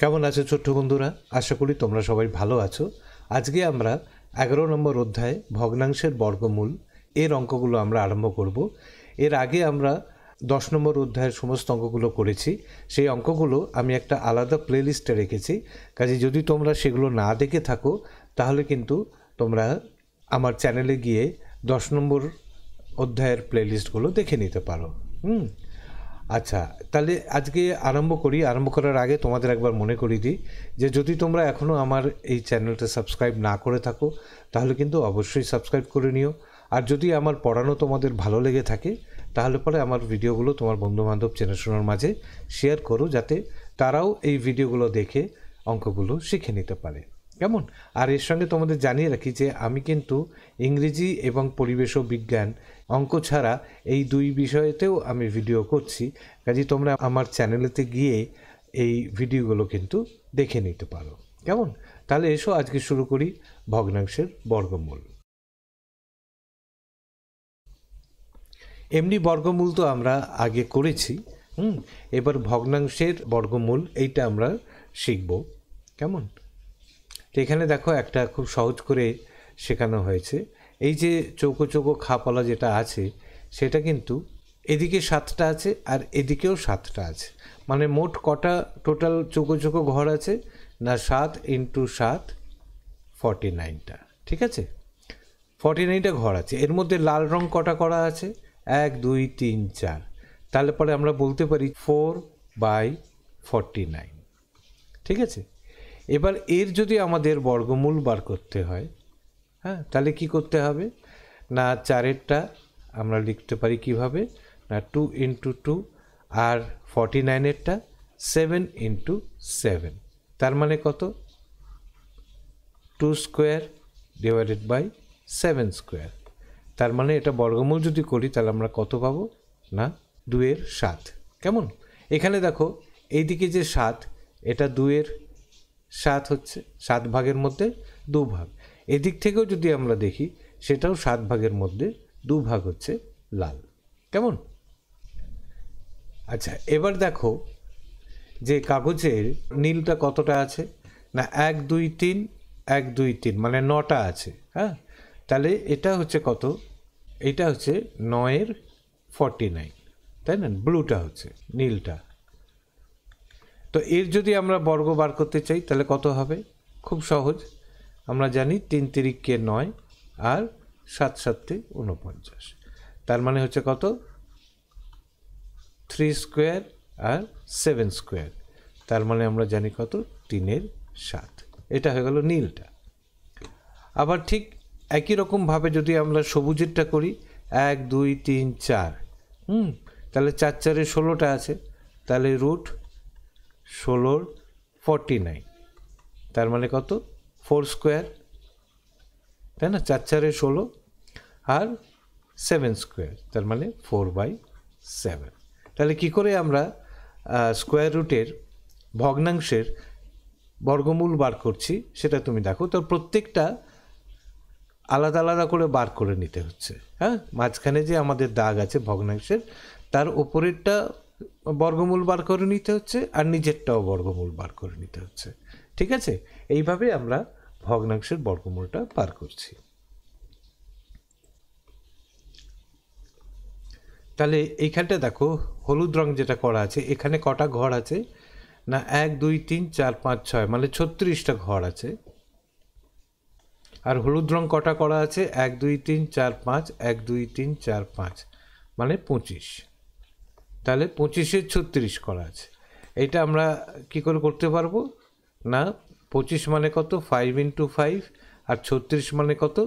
কেমন আছো ছোট্ট বন্ধুরা আশা করি তোমরা সবাই ভালো আছো আজকে আমরা এগারো নম্বর অধ্যায়ে ভগ্নাংশের বর্গমূল এর অঙ্কগুলো আমরা আরম্ভ করব এর আগে আমরা দশ নম্বর অধ্যায়ের সমস্ত অঙ্কগুলো করেছি সেই অঙ্কগুলো আমি একটা আলাদা প্লেলিস্টে রেখেছি কাজে যদি তোমরা সেগুলো না দেখে থাকো তাহলে কিন্তু তোমরা আমার চ্যানেলে গিয়ে দশ নম্বর অধ্যায়ের প্লেলিস্টগুলো দেখে নিতে পারো হুম আচ্ছা তাহলে আজকে আরম্ভ করি আরম্ভ করার আগে তোমাদের একবার মনে করি দিই যে যদি তোমরা এখনও আমার এই চ্যানেলটা সাবস্ক্রাইব না করে থাকো তাহলে কিন্তু অবশ্যই সাবস্ক্রাইব করে নিও আর যদি আমার পড়ানো তোমাদের ভালো লেগে থাকে তাহলে পরে আমার ভিডিওগুলো তোমার বন্ধুবান্ধব চেনাশোনার মাঝে শেয়ার করো যাতে তারাও এই ভিডিওগুলো দেখে অঙ্কগুলো শিখে নিতে পারে কেমন আর এর সঙ্গে তোমাদের জানিয়ে রাখি যে আমি কিন্তু ইংরেজি এবং পরিবেশ ও বিজ্ঞান অঙ্ক ছাড়া এই দুই বিষয়েতেও আমি ভিডিও করছি কাজে তোমরা আমার চ্যানেলেতে গিয়ে এই ভিডিওগুলো কিন্তু দেখে নিতে পারো কেমন তাহলে এসো আজকে শুরু করি ভগ্নাংশের বর্গমূল এমনি বর্গমূল তো আমরা আগে করেছি হুম এবার ভগ্নাংশের বর্গমূল এইটা আমরা শিখব কেমন তো এখানে দেখো একটা খুব সহজ করে শেখানো হয়েছে এই যে চৌকো চৌকো খাপলা যেটা আছে সেটা কিন্তু এদিকে সাতটা আছে আর এদিকেও সাতটা আছে মানে মোট কটা টোটাল চৌকো চৌকো ঘর আছে না সাত ইন্টু সাত ফর্টি নাইনটা ঠিক আছে ফর্টি নাইনটা ঘর আছে এর মধ্যে লাল রং কটা করা আছে এক দুই তিন চার তাহলে পরে আমরা বলতে পারি ফোর বাই ফর্টি নাইন ঠিক আছে এবার এর যদি আমাদের বর্গমূল বার করতে হয় হ্যাঁ তাহলে কি করতে হবে না চারেরটা আমরা লিখতে পারি কিভাবে না টু ইন্টু টু আর ফর্টি নাইনেরটা সেভেন ইন্টু সেভেন তার মানে কত two square divided by seven square তার মানে এটা বর্গমূল যদি করি তাহলে আমরা কত পাবো না দুয়ের সাত কেমন এখানে দেখো এইদিকে যে সাত এটা দুয়ের সাত হচ্ছে সাত ভাগের মধ্যে দু ভাগ এদিক থেকেও যদি আমরা দেখি সেটাও সাত ভাগের মধ্যে দু ভাগ হচ্ছে লাল কেমন আচ্ছা এবার দেখো যে কাগজের নীলটা কতটা আছে না এক দুই তিন এক দুই তিন মানে নটা আছে হ্যাঁ তাহলে এটা হচ্ছে কত এটা হচ্ছে নয়ের ফর্টি নাইন তাই না ব্লুটা হচ্ছে নীলটা তো এর যদি আমরা বর্গ বার করতে চাই তাহলে কত হবে খুব সহজ আমরা জানি তিন তিরিককে নয় আর সাত সাতটি উনপঞ্চাশ তার মানে হচ্ছে কত থ্রি স্কোয়ার আর সেভেন স্কোয়ার তার মানে আমরা জানি কত তিনের সাত এটা হয়ে গেল নীলটা আবার ঠিক একই রকমভাবে যদি আমরা সবুজেরটা করি এক দুই তিন চার হুম তাহলে চার চারে ষোলোটা আছে তাহলে রুট ষোলোর ফর্টি নাইন তার মানে কত ফোর স্কোয়ার তাই না চার চারে ষোলো আর সেভেন স্কোয়ার তার মানে ফোর বাই সেভেন তাহলে কী করে আমরা স্কোয়ার রুটের ভগ্নাংশের বর্গমূল বার করছি সেটা তুমি দেখো তো প্রত্যেকটা আলাদা আলাদা করে বার করে নিতে হচ্ছে হ্যাঁ মাঝখানে যে আমাদের দাগ আছে ভগ্নাংশের তার ওপরেরটা বর্গমূল বার করে নিতে হচ্ছে আর নিজেরটাও বর্গমূল বার করে নিতে হচ্ছে ঠিক আছে এইভাবে আমরা ভগ্নাংশের বর্গমূলটা পার করছি তাহলে এইখানটা দেখো হলুদ রং যেটা করা আছে এখানে কটা ঘর আছে না এক দুই তিন চার পাঁচ ছয় মানে ছত্রিশটা ঘর আছে আর হলুদ রং কটা করা আছে এক দুই তিন চার পাঁচ এক দুই তিন চার পাঁচ মানে পঁচিশ তাহলে পঁচিশে ছত্রিশ করা আছে এটা আমরা কি করে করতে পারবো না পঁচিশ মানে কত ফাইভ ইন্টু ফাইভ আর ছত্রিশ মানে কত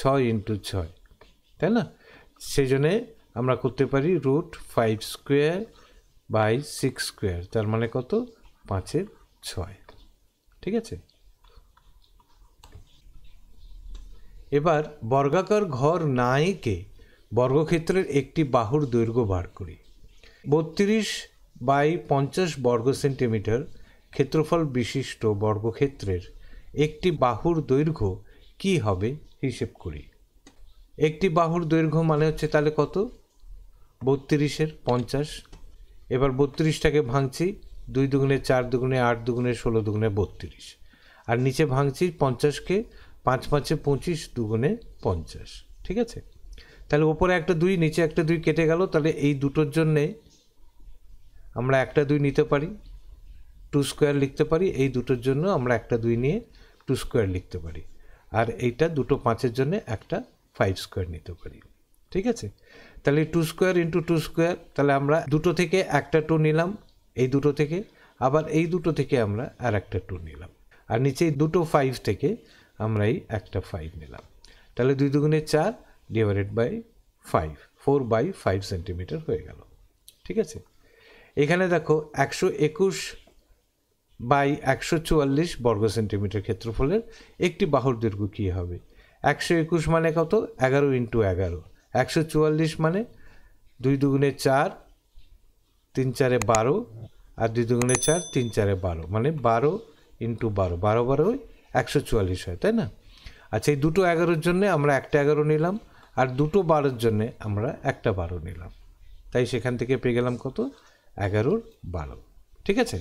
ছয় ইন্টু ছয় তাই না সেই জন্যে আমরা করতে পারি root five square by six square তার মানে কত পাঁচের ছয় ঠিক আছে এবার বর্গাকার ঘর না এঁকে বর্গক্ষেত্রের একটি বাহুর দৈর্ঘ্য বার করি বত্রিশ বাই পঞ্চাশ বর্গ সেন্টিমিটার ক্ষেত্রফল বিশিষ্ট বর্গক্ষেত্রের একটি বাহুর দৈর্ঘ্য কি হবে হিসেব করি একটি বাহুর দৈর্ঘ্য মানে হচ্ছে তাহলে কত বত্রিশের পঞ্চাশ এবার বত্রিশটাকে ভাঙছি দুই দুগুণে চার দুগুণে আট দুগুণে ষোলো দুগুণে বত্রিশ আর নিচে ভাঙছি পঞ্চাশকে পাঁচ পাঁচে পঁচিশ দুগুণে পঞ্চাশ ঠিক আছে তাহলে ওপরে একটা দুই নিচে একটা দুই কেটে গেল তাহলে এই দুটোর জন্যে আমরা একটা দুই নিতে পারি টু স্কোয়ার লিখতে পারি এই দুটোর জন্য আমরা একটা দুই নিয়ে টু স্কোয়ার লিখতে পারি আর এইটা দুটো পাঁচের জন্য একটা ফাইভ স্কোয়ার নিতে পারি ঠিক আছে তাহলে two square into two square তাহলে আমরা দুটো থেকে একটা টু নিলাম এই দুটো থেকে আবার এই দুটো থেকে আমরা আর একটা টু নিলাম আর নিচে দুটো ফাইভ থেকে আমরা এই একটা ফাইভ নিলাম তাহলে দুই দুগুণে চার divided by five four by five centimetre হয়ে গেল ঠিক আছে এখানে দেখো একশো একুশ বাই একশো চুয়াল্লিশ বর্গ সেন্টিমিটার ক্ষেত্রফলের একটি বাহুর দৈর্ঘ্য কী হবে একশো একুশ মানে কত এগারো ইন্টু এগারো একশো চুয়াল্লিশ মানে দুই দুগুণে চার তিন চারে বারো আর দুই দুগুণে চার তিন চারে বারো মানে বারো ইন্টু বারো বারো বারো একশো চুয়াল্লিশ হয় তাই না আচ্ছা এই দুটো এগারোর জন্যে আমরা একটা এগারো নিলাম আর দুটো বারোর জন্যে আমরা একটা বারো নিলাম তাই সেখান থেকে পেয়ে গেলাম কত এগারোর বারো ঠিক আছে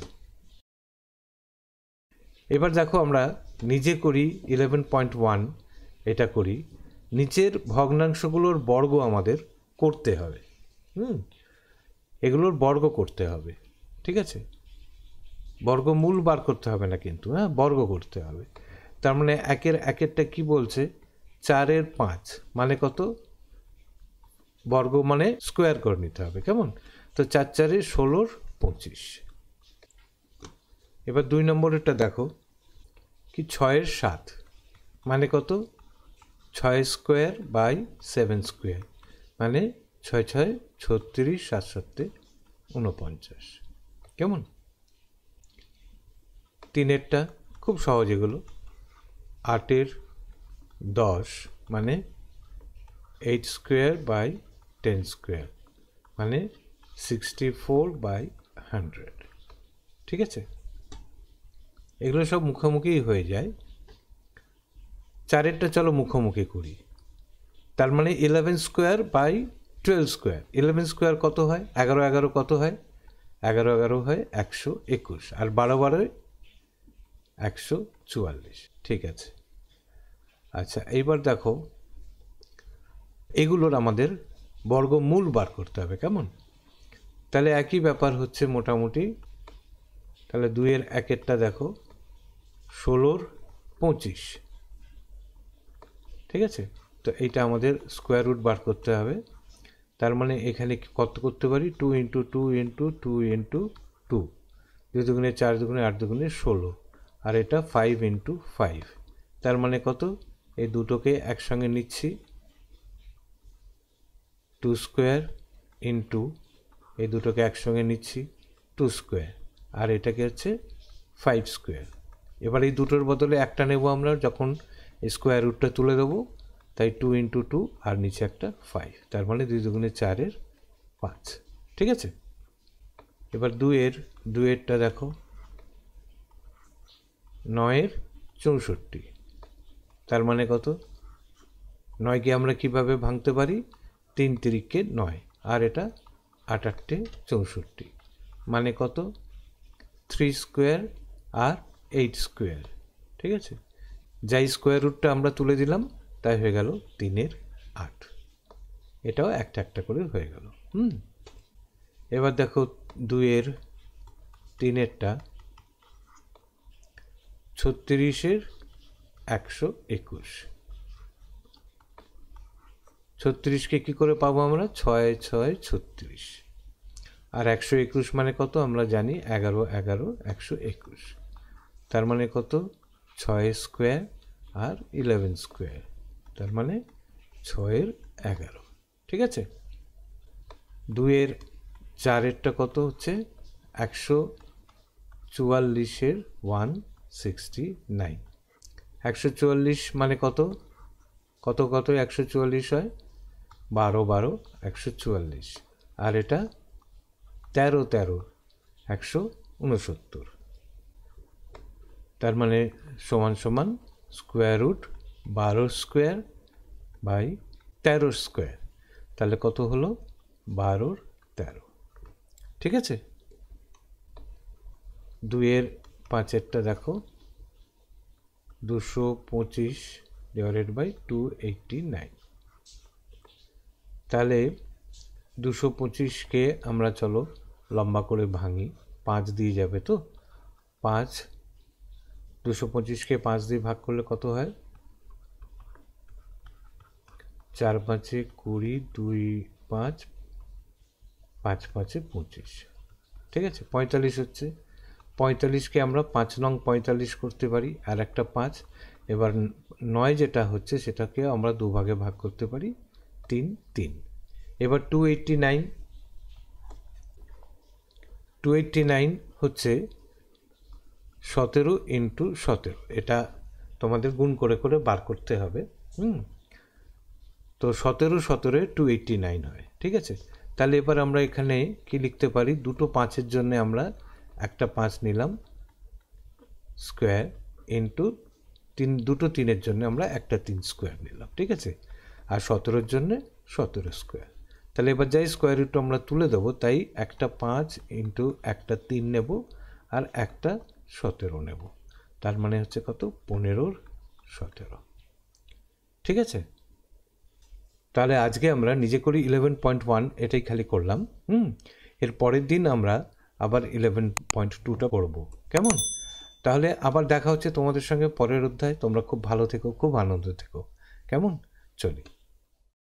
এবার দেখো আমরা নিজে করি ইলেভেন পয়েন্ট ওয়ান এটা করি নিচের ভগ্নাংশগুলোর বর্গ আমাদের করতে হবে হুম এগুলোর বর্গ করতে হবে ঠিক আছে বর্গমূল বার করতে হবে না কিন্তু হ্যাঁ বর্গ করতে হবে তার মানে একের একেরটা কি বলছে চারের পাঁচ মানে কত বর্গ মানে স্কোয়ার করে নিতে হবে কেমন তো চার চারে ষোলোর পঁচিশ এবার দুই নম্বরেরটা দেখো কি ছয়ের সাত মানে কত ছয় স্কোয়ার বাই সেভেন স্কোয়ার মানে ছয় ছয় ছত্রিশ সাত সাতে উনপঞ্চাশ কেমন তিনেরটা খুব সহজ এগুলো আটের দশ মানে eight square by ten square মানে সিক্সটি ফোর বাই হান্ড্রেড ঠিক আছে এগুলো সব মুখোমুখিই হয়ে যায় চারেরটা চলো মুখোমুখি করি তার মানে eleven square by twelve square eleven square কত হয় এগারো এগারো কত হয় এগারো এগারো হয় একশো একুশ আর বারো বারোয় একশো চুয়াল্লিশ ঠিক আছে আচ্ছা এইবার দেখো এগুলোর আমাদের বর্গমূল বার করতে হবে কেমন তাহলে একই ব্যাপার হচ্ছে মোটামুটি তাহলে দুইয়ের একেরটা দেখো ষোলোর পঁচিশ ঠিক আছে তো এইটা আমাদের স্কোয়ার রুট বার করতে হবে তার মানে এখানে কত করতে পারি two into two into two into two দুই দুগুণে চার দুগুণে আট দুগুণে ষোলো আর এটা ফাইভ ইন্টু ফাইভ তার মানে কত এই দুটোকে একসঙ্গে নিচ্ছি টু স্কোয়ার ইন্টু এই দুটোকে একসঙ্গে নিচ্ছি টু স্কোয়ার আর এটাকে হচ্ছে ফাইভ স্কোয়ার এবার এই দুটোর বদলে একটা নেব আমরা যখন স্কোয়ার রুটটা তুলে দেবো তাই টু ইন্টু টু আর নিচে একটা ফাইভ তার মানে দুই দুগুণে চারের পাঁচ ঠিক আছে এবার দুয়ের দুয়েরটা দেখো নয়ের চৌষট্টি তার মানে কত নয়কে আমরা কিভাবে ভাঙতে পারি তিন তিরিককে নয় আর এটা আটাট্টে চৌষট্টি মানে কত থ্রি স্কোয়ার আর এইট স্কোয়ার ঠিক আছে যাই স্কোয়ার রুটটা আমরা তুলে দিলাম তাই হয়ে গেল তিনের আট এটাও একটা একটা করে হয়ে গেল হুম এবার দেখো দুইয়ের তিনেরটা ছত্রিশের একশো একুশ ছত্রিশকে কী করে পাবো আমরা ছয় ছয় ছত্রিশ আর একশো একুশ মানে কত আমরা জানি এগারো এগারো একশো একুশ তার মানে কত ছয় স্কোয়ার আর ইলেভেন স্কোয়ার তার মানে ছয়ের এগারো ঠিক আছে দুয়ের চারেরটা কত হচ্ছে একশো চুয়াল্লিশের ওয়ান সিক্সটি নাইন একশো চুয়াল্লিশ মানে কত কত কত একশো চুয়াল্লিশ হয় বারো বারো একশো চুয়াল্লিশ আর এটা তেরো তেরো একশো উনসত্তর তার মানে সমান সমান স্কোয়ার রুট বারো স্কোয়ার বাই তেরো স্কোয়ার তাহলে কত হলো বারোর তেরো ঠিক আছে দুইয়ের পাঁচেরটা দেখো দুশো পঁচিশ divided by two eighty nine তাহলে দুশো পঁচিশকে আমরা চলো লম্বা করে ভাঙি পাঁচ দিয়ে যাবে তো পাঁচ দুশো পঁচিশকে পাঁচ দিয়ে ভাগ করলে কত হয় চার পাঁচে কুড়ি দুই পাঁচ পাঁচ পাঁচে পঁচিশ ঠিক আছে পঁয়তাল্লিশ হচ্ছে পঁয়তাল্লিশকে আমরা পাঁচ নং পঁয়তাল্লিশ করতে পারি আর একটা পাঁচ এবার নয় যেটা হচ্ছে সেটাকে আমরা দুভাগে ভাগ করতে পারি তিন তিন এবার two eighty nine two eighty nine হচ্ছে সতেরো ইন্টু সতেরো এটা তোমাদের গুণ করে করে বার করতে হবে হুম তো সতেরো সতেরো টু এইটটি নাইন হয় ঠিক আছে তাহলে এবার আমরা এখানে কি লিখতে পারি দুটো পাঁচের জন্য আমরা একটা পাঁচ নিলাম স্কোয়ার ইন্টু তিন দুটো তিনের জন্য আমরা একটা তিন স্কোয়ার নিলাম ঠিক আছে আর সতেরোর জন্য সতেরো স্কোয়ার তাহলে এবার যাই স্কোয়ার রুটটা আমরা তুলে দেবো তাই একটা পাঁচ ইন্টু একটা তিন নেব আর একটা সতেরো নেব তার মানে হচ্ছে কত পনেরোর সতেরো ঠিক আছে তাহলে আজকে আমরা নিজে করি ইলেভেন পয়েন্ট ওয়ান এটাই খালি করলাম হুম এর পরের দিন আমরা আবার ইলেভেন পয়েন্ট টুটা করবো কেমন তাহলে আবার দেখা হচ্ছে তোমাদের সঙ্গে পরের অধ্যায় তোমরা খুব ভালো থেকো খুব আনন্দ থেকো কেমন চলি